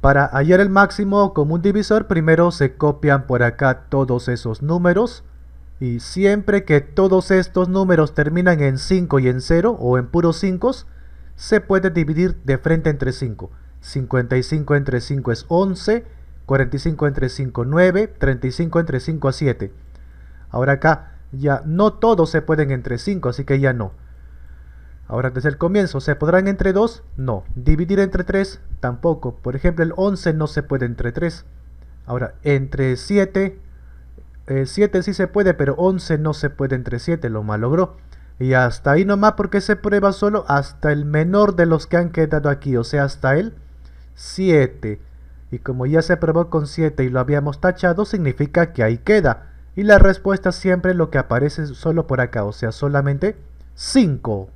Para hallar el máximo común divisor, primero se copian por acá todos esos números. Y siempre que todos estos números terminan en 5 y en 0 o en puros 5, se puede dividir de frente entre 5. 55 entre 5 es 11, 45 entre 5 9, 35 entre 5 es 7. Ahora acá ya no todos se pueden entre 5, así que ya no. Ahora, desde el comienzo, ¿se podrán entre 2? No. ¿Dividir entre 3? Tampoco. Por ejemplo, el 11 no se puede entre 3. Ahora, entre 7, 7 eh, sí se puede, pero 11 no se puede entre 7, lo malogró. Y hasta ahí nomás porque se prueba solo hasta el menor de los que han quedado aquí, o sea, hasta el 7. Y como ya se probó con 7 y lo habíamos tachado, significa que ahí queda. Y la respuesta siempre es lo que aparece solo por acá, o sea, solamente 5.